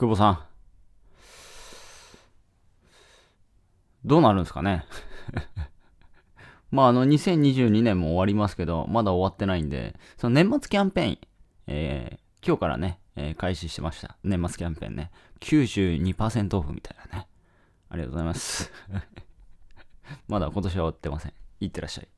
久保さん。どうなるんですかね まあ、あの、2022年も終わりますけど、まだ終わってないんで、その年末キャンペーン、えー、今日からね、えー、開始してました。年末キャンペーンね。92%オフみたいなね。ありがとうございます。まだ今年は終わってません。いってらっしゃい。